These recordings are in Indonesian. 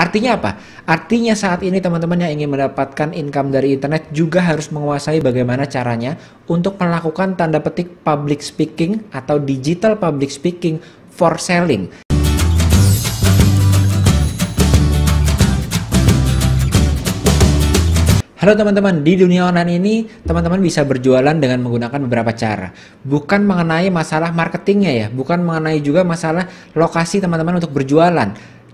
Artinya apa? Artinya saat ini teman-teman yang ingin mendapatkan income dari internet juga harus menguasai bagaimana caranya untuk melakukan tanda petik public speaking atau digital public speaking for selling. Halo teman-teman, di dunia online ini teman-teman bisa berjualan dengan menggunakan beberapa cara. Bukan mengenai masalah marketingnya ya, bukan mengenai juga masalah lokasi teman-teman untuk berjualan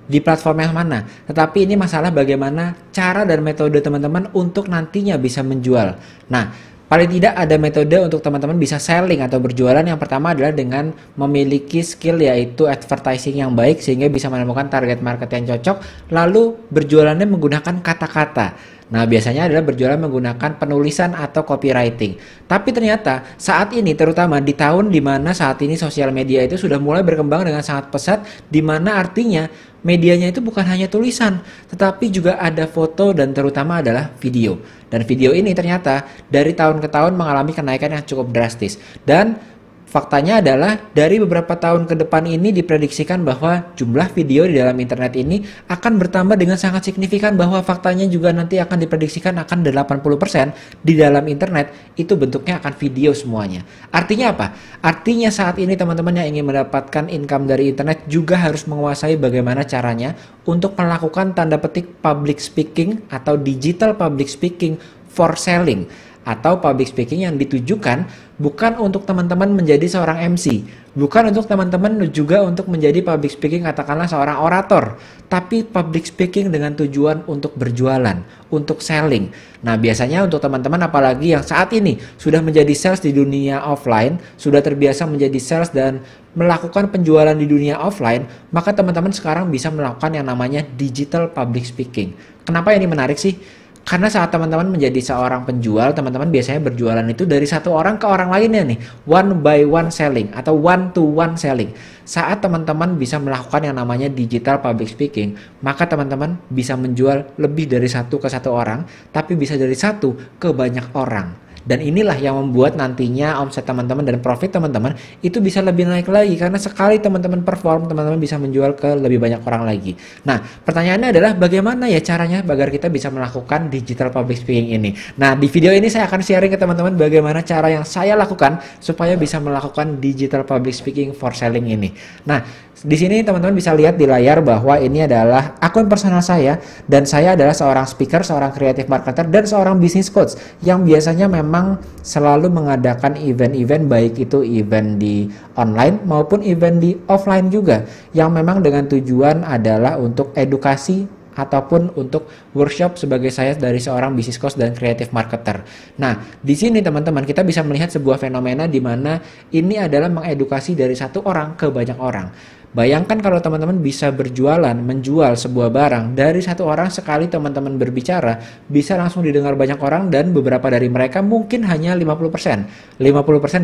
di platform yang mana. Tetapi ini masalah bagaimana cara dan metode teman-teman untuk nantinya bisa menjual. Nah, paling tidak ada metode untuk teman-teman bisa selling atau berjualan. Yang pertama adalah dengan memiliki skill yaitu advertising yang baik sehingga bisa menemukan target market yang cocok, lalu berjualannya menggunakan kata-kata. Nah, biasanya adalah berjualan menggunakan penulisan atau copywriting. Tapi ternyata saat ini terutama di tahun di mana saat ini sosial media itu sudah mulai berkembang dengan sangat pesat, di mana artinya medianya itu bukan hanya tulisan, tetapi juga ada foto dan terutama adalah video. Dan video ini ternyata dari tahun ke tahun mengalami kenaikan yang cukup drastis. Dan Faktanya adalah dari beberapa tahun ke depan ini diprediksikan bahwa jumlah video di dalam internet ini akan bertambah dengan sangat signifikan bahwa faktanya juga nanti akan diprediksikan akan 80% di dalam internet itu bentuknya akan video semuanya. Artinya apa? Artinya saat ini teman-teman yang ingin mendapatkan income dari internet juga harus menguasai bagaimana caranya untuk melakukan tanda petik public speaking atau digital public speaking for selling atau public speaking yang ditujukan bukan untuk teman-teman menjadi seorang MC, bukan untuk teman-teman juga untuk menjadi public speaking katakanlah seorang orator, tapi public speaking dengan tujuan untuk berjualan, untuk selling. Nah, biasanya untuk teman-teman apalagi yang saat ini sudah menjadi sales di dunia offline, sudah terbiasa menjadi sales dan melakukan penjualan di dunia offline, maka teman-teman sekarang bisa melakukan yang namanya digital public speaking. Kenapa ini menarik sih? karena saat teman-teman menjadi seorang penjual, teman-teman biasanya berjualan itu dari satu orang ke orang lainnya nih, one by one selling atau one to one selling. Saat teman-teman bisa melakukan yang namanya digital public speaking, maka teman-teman bisa menjual lebih dari satu ke satu orang, tapi bisa dari satu ke banyak orang. Dan inilah yang membuat nantinya omset teman-teman dan profit teman-teman itu bisa lebih naik lagi karena sekali teman-teman perform teman-teman bisa menjual ke lebih banyak orang lagi. Nah, pertanyaannya adalah bagaimana ya caranya agar kita bisa melakukan digital public speaking ini. Nah, di video ini saya akan sharing ke teman-teman bagaimana cara yang saya lakukan supaya bisa melakukan digital public speaking for selling ini. Nah, di sini teman-teman bisa lihat di layar bahwa ini adalah akun personal saya dan saya adalah seorang speaker, seorang creative marketer dan seorang business coach yang biasanya memang memang selalu mengadakan event-event baik itu event di online maupun event di offline juga yang memang dengan tujuan adalah untuk edukasi ataupun untuk workshop sebagai saya dari seorang bisnis coach dan creative marketer. Nah, di sini teman-teman kita bisa melihat sebuah fenomena di mana ini adalah mengedukasi dari satu orang ke banyak orang. Bayangkan kalau teman-teman bisa berjualan, menjual sebuah barang dari satu orang sekali teman-teman berbicara bisa langsung didengar banyak orang dan beberapa dari mereka mungkin hanya 50%. 50%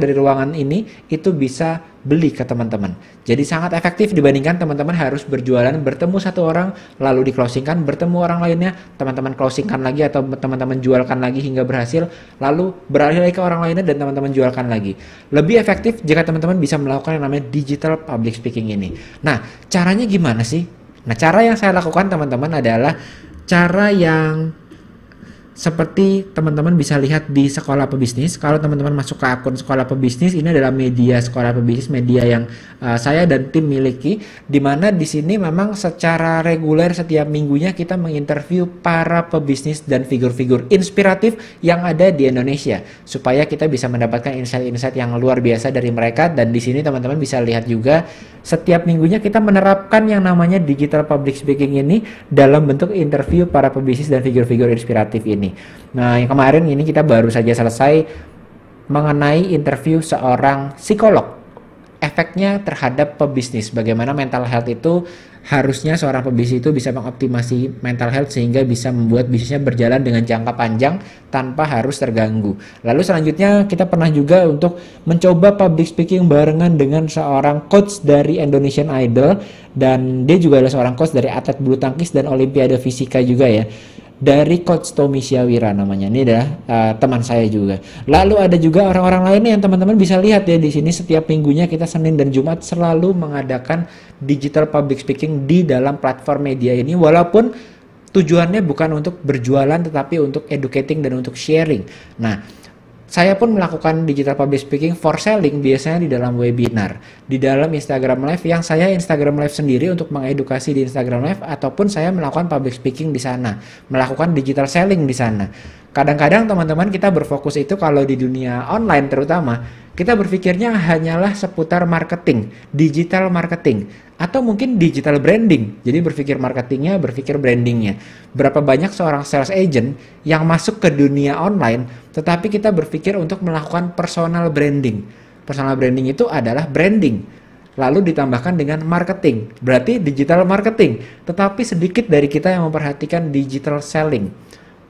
dari ruangan ini itu bisa beli ke teman-teman. Jadi sangat efektif dibandingkan teman-teman harus berjualan bertemu satu orang lalu di closingkan bertemu orang lainnya, teman-teman closingkan lagi atau teman-teman jualkan lagi hingga berhasil lalu beralih lagi ke orang lainnya dan teman-teman jualkan lagi. Lebih efektif jika teman-teman bisa melakukan yang namanya digital public speaking ini. Nah, caranya gimana sih? Nah, cara yang saya lakukan teman-teman adalah cara yang seperti teman-teman bisa lihat di sekolah pebisnis kalau teman-teman masuk ke akun sekolah pebisnis ini adalah media sekolah pebisnis media yang uh, saya dan tim miliki di mana di sini memang secara reguler setiap minggunya kita menginterview para pebisnis dan figur-figur inspiratif yang ada di Indonesia supaya kita bisa mendapatkan insight-insight yang luar biasa dari mereka dan di sini teman-teman bisa lihat juga setiap minggunya kita menerapkan yang namanya digital public speaking ini dalam bentuk interview para pebisnis dan figur-figur inspiratif ini Nah, yang kemarin ini kita baru saja selesai mengenai interview seorang psikolog. Efeknya terhadap pebisnis, bagaimana mental health itu harusnya seorang pebisnis itu bisa mengoptimasi mental health sehingga bisa membuat bisnisnya berjalan dengan jangka panjang tanpa harus terganggu. Lalu selanjutnya kita pernah juga untuk mencoba public speaking barengan dengan seorang coach dari Indonesian Idol dan dia juga adalah seorang coach dari atlet bulu tangkis dan olimpiade fisika juga ya dari Coach Tommy Syawira namanya. Ini adalah uh, teman saya juga. Lalu ada juga orang-orang lainnya yang teman-teman bisa lihat ya di sini setiap minggunya kita Senin dan Jumat selalu mengadakan digital public speaking di dalam platform media ini walaupun tujuannya bukan untuk berjualan tetapi untuk educating dan untuk sharing. Nah, saya pun melakukan digital public speaking for selling biasanya di dalam webinar, di dalam Instagram Live yang saya Instagram Live sendiri untuk mengedukasi di Instagram Live ataupun saya melakukan public speaking di sana, melakukan digital selling di sana. Kadang-kadang teman-teman kita berfokus itu kalau di dunia online terutama kita berpikirnya hanyalah seputar marketing, digital marketing, atau mungkin digital branding. Jadi berpikir marketingnya, berpikir brandingnya. Berapa banyak seorang sales agent yang masuk ke dunia online, tetapi kita berpikir untuk melakukan personal branding. Personal branding itu adalah branding, lalu ditambahkan dengan marketing. Berarti digital marketing. Tetapi sedikit dari kita yang memperhatikan digital selling.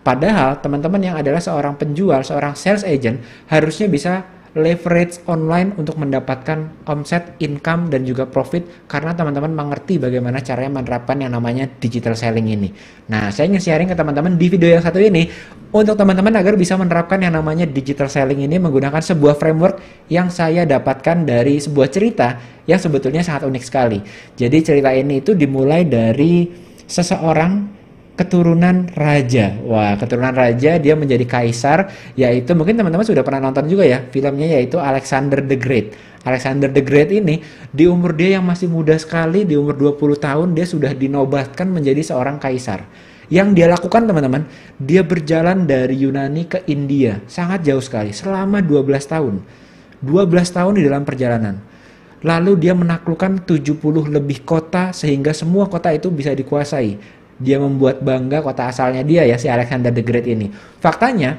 Padahal teman-teman yang adalah seorang penjual, seorang sales agent harusnya bisa leverage online untuk mendapatkan omset, income, dan juga profit karena teman-teman mengerti bagaimana caranya menerapkan yang namanya digital selling ini. Nah, saya ingin sharing ke teman-teman di video yang satu ini untuk teman-teman agar bisa menerapkan yang namanya digital selling ini menggunakan sebuah framework yang saya dapatkan dari sebuah cerita yang sebetulnya sangat unik sekali. Jadi cerita ini itu dimulai dari seseorang keturunan raja. Wah, keturunan raja dia menjadi kaisar yaitu mungkin teman-teman sudah pernah nonton juga ya filmnya yaitu Alexander the Great. Alexander the Great ini di umur dia yang masih muda sekali di umur 20 tahun dia sudah dinobatkan menjadi seorang kaisar. Yang dia lakukan teman-teman, dia berjalan dari Yunani ke India, sangat jauh sekali selama 12 tahun. 12 tahun di dalam perjalanan. Lalu dia menaklukkan 70 lebih kota sehingga semua kota itu bisa dikuasai dia membuat bangga kota asalnya dia ya si Alexander the Great ini. Faktanya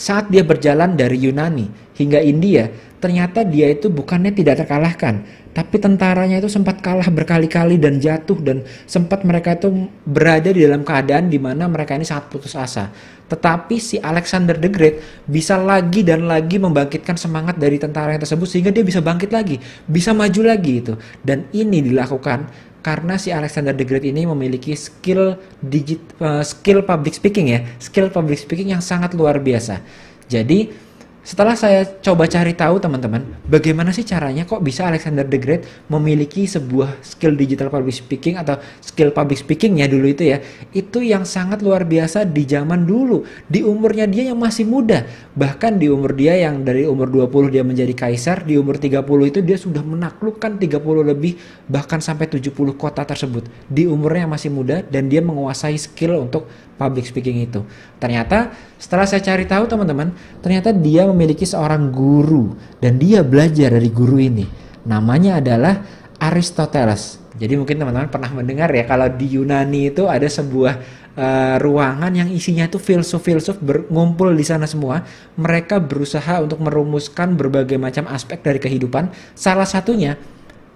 saat dia berjalan dari Yunani hingga India, ternyata dia itu bukannya tidak terkalahkan, tapi tentaranya itu sempat kalah berkali-kali dan jatuh dan sempat mereka itu berada di dalam keadaan di mana mereka ini sangat putus asa. Tetapi si Alexander the Great bisa lagi dan lagi membangkitkan semangat dari tentara yang tersebut sehingga dia bisa bangkit lagi, bisa maju lagi itu. Dan ini dilakukan karena si Alexander the Great ini memiliki skill digit uh, skill public speaking ya, skill public speaking yang sangat luar biasa. Jadi setelah saya coba cari tahu teman-teman, bagaimana sih caranya kok bisa Alexander the Great memiliki sebuah skill digital public speaking atau skill public speaking ya dulu itu ya, itu yang sangat luar biasa di zaman dulu, di umurnya dia yang masih muda, bahkan di umur dia yang dari umur 20 dia menjadi kaisar, di umur 30 itu dia sudah menaklukkan 30 lebih bahkan sampai 70 kota tersebut. Di umurnya yang masih muda dan dia menguasai skill untuk public speaking itu. Ternyata setelah saya cari tahu teman-teman, ternyata dia memiliki seorang guru dan dia belajar dari guru ini. Namanya adalah Aristoteles. Jadi mungkin teman-teman pernah mendengar ya kalau di Yunani itu ada sebuah uh, ruangan yang isinya itu filsuf-filsuf berkumpul di sana semua. Mereka berusaha untuk merumuskan berbagai macam aspek dari kehidupan. Salah satunya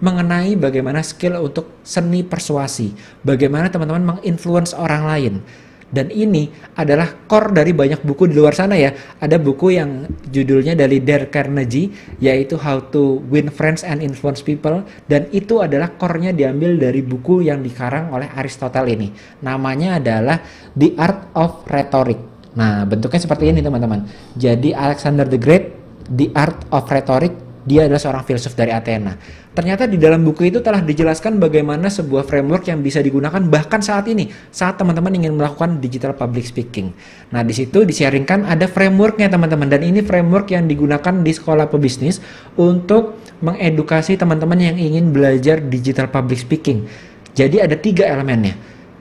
mengenai bagaimana skill untuk seni persuasi, bagaimana teman-teman menginfluence orang lain. Dan ini adalah core dari banyak buku di luar sana ya. Ada buku yang judulnya dari Dale Carnegie, yaitu How to Win Friends and Influence People. Dan itu adalah core-nya diambil dari buku yang dikarang oleh Aristotle ini. Namanya adalah The Art of Rhetoric. Nah, bentuknya seperti ini teman-teman. Jadi Alexander the Great, The Art of Rhetoric, dia adalah seorang filsuf dari Athena. Ternyata di dalam buku itu telah dijelaskan bagaimana sebuah framework yang bisa digunakan bahkan saat ini, saat teman-teman ingin melakukan digital public speaking. Nah, di situ disiarkan ada frameworknya teman-teman dan ini framework yang digunakan di sekolah pebisnis untuk mengedukasi teman-teman yang ingin belajar digital public speaking. Jadi ada tiga elemennya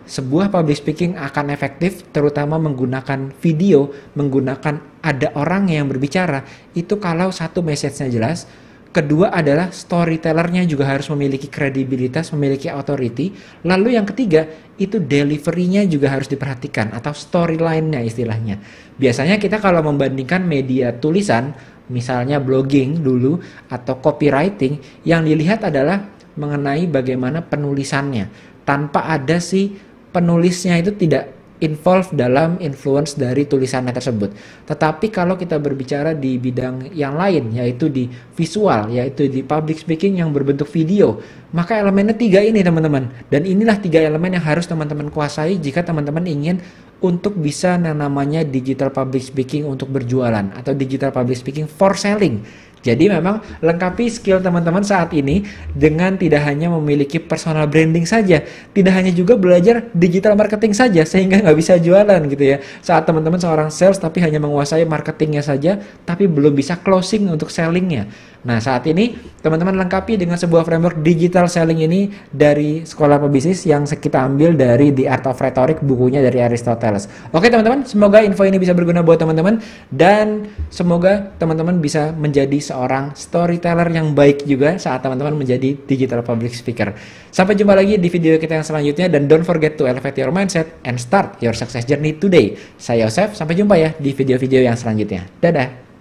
sebuah public speaking akan efektif terutama menggunakan video, menggunakan ada orang yang berbicara, itu kalau satu message-nya jelas, kedua adalah storytellernya juga harus memiliki kredibilitas, memiliki authority, lalu yang ketiga itu delivery-nya juga harus diperhatikan atau storyline-nya istilahnya. Biasanya kita kalau membandingkan media tulisan, misalnya blogging dulu atau copywriting, yang dilihat adalah mengenai bagaimana penulisannya tanpa ada si penulisnya itu tidak involved dalam influence dari tulisannya tersebut. Tetapi kalau kita berbicara di bidang yang lain, yaitu di visual, yaitu di public speaking yang berbentuk video, maka elemennya tiga ini teman-teman. Dan inilah tiga elemen yang harus teman-teman kuasai jika teman-teman ingin untuk bisa namanya digital public speaking untuk berjualan atau digital public speaking for selling. Jadi memang lengkapi skill teman-teman saat ini dengan tidak hanya memiliki personal branding saja, tidak hanya juga belajar digital marketing saja sehingga nggak bisa jualan gitu ya. Saat teman-teman seorang sales tapi hanya menguasai marketingnya saja, tapi belum bisa closing untuk sellingnya. Nah saat ini teman-teman lengkapi dengan sebuah framework digital selling ini dari sekolah pebisnis yang kita ambil dari The Art of Rhetoric bukunya dari Aristoteles. Oke teman-teman, semoga info ini bisa berguna buat teman-teman dan semoga teman-teman bisa menjadi seorang storyteller yang baik juga saat teman-teman menjadi digital public speaker. Sampai jumpa lagi di video kita yang selanjutnya dan don't forget to elevate your mindset and start your success journey today. Saya Yosef, sampai jumpa ya di video-video yang selanjutnya. Dadah!